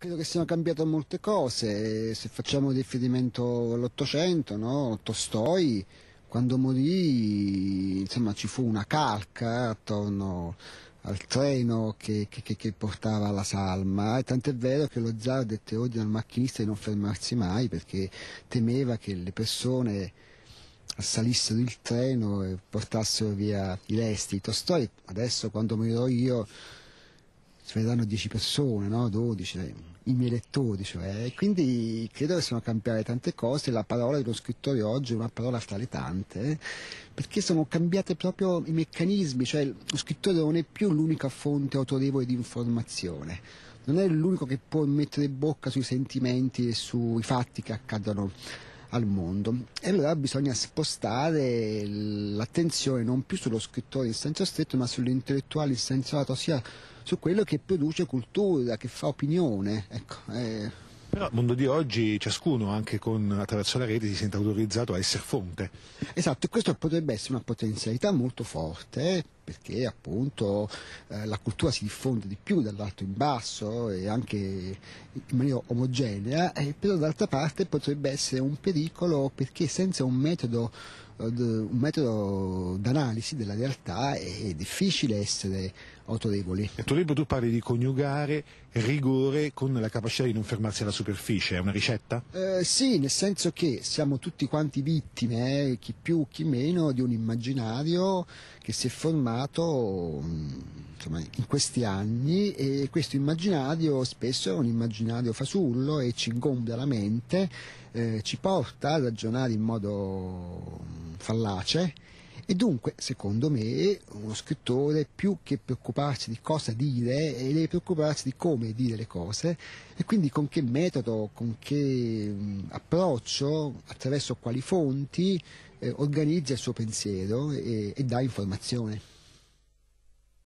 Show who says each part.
Speaker 1: Credo che siano cambiate molte cose, se facciamo riferimento all'Ottocento, no? Tostoi, quando morì insomma, ci fu una calca attorno al treno che, che, che portava la salma e tant'è vero che lo zar dette ordine al macchinista di non fermarsi mai perché temeva che le persone assalissero il treno e portassero via i resti. Tostoi adesso quando morirò io se ne danno 10 persone, no? 12, i miei lettori, cioè. quindi credo che siano cambiate tante cose, la parola dello scrittore oggi è una parola fra le tante, perché sono cambiati proprio i meccanismi, cioè lo scrittore non è più l'unica fonte autorevole di informazione, non è l'unico che può mettere bocca sui sentimenti e sui fatti che accadono al mondo. E allora bisogna spostare l'attenzione non più sullo scrittore in senso stretto, ma sull'intellettuale in senso lato, ossia su quello che produce cultura, che fa
Speaker 2: opinione. Ecco, eh. Però al mondo di oggi ciascuno, anche con, attraverso la rete, si sente autorizzato a essere fonte. Esatto, e questo potrebbe essere una potenzialità molto forte.
Speaker 1: Eh perché appunto eh, la cultura si diffonde di più dall'alto in basso e anche in maniera omogenea, eh, però d'altra parte potrebbe essere un pericolo perché senza un metodo eh, un metodo d'analisi della realtà
Speaker 2: è difficile essere autorevoli. A tuo libro tu parli di coniugare rigore con la capacità di non fermarsi alla superficie, è una ricetta?
Speaker 1: Eh, sì, nel senso che siamo tutti quanti vittime, eh, chi più chi meno, di un immaginario che si è formato formato mm, insomma, in questi anni e questo immaginario spesso è un immaginario fasullo e ci ingombia la mente, eh, ci porta a ragionare in modo mm, fallace e dunque, secondo me, uno scrittore più che preoccuparsi di cosa dire, deve preoccuparsi di come dire le cose e quindi con che metodo, con che mm, approccio, attraverso quali fonti eh, organizza il suo pensiero e, e dà informazione.